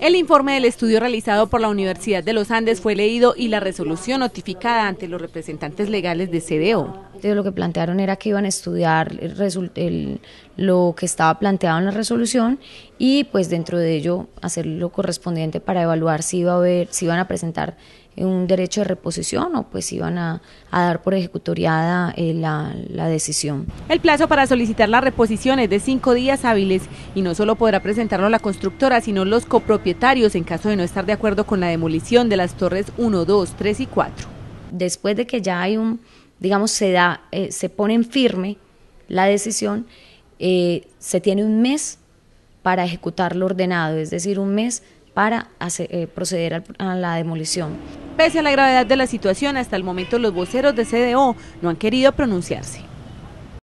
El informe del estudio realizado por la Universidad de los Andes fue leído y la resolución notificada ante los representantes legales de CDO de lo que plantearon era que iban a estudiar lo que estaba planteado en la resolución y pues dentro de ello hacer lo correspondiente para evaluar si iba a haber, si iban a presentar un derecho de reposición o pues iban a, dar por ejecutoriada eh, la, la, decisión. El plazo para solicitar la reposición es de cinco días hábiles y no solo podrá presentarlo la constructora, sino los copropietarios en caso de no estar de acuerdo con la demolición de las torres 1, 2, 3 y 4. Después de que ya hay un digamos, se, da, eh, se pone en firme la decisión, eh, se tiene un mes para ejecutar lo ordenado, es decir, un mes para eh, proceder a la demolición. Pese a la gravedad de la situación, hasta el momento los voceros de CDO no han querido pronunciarse.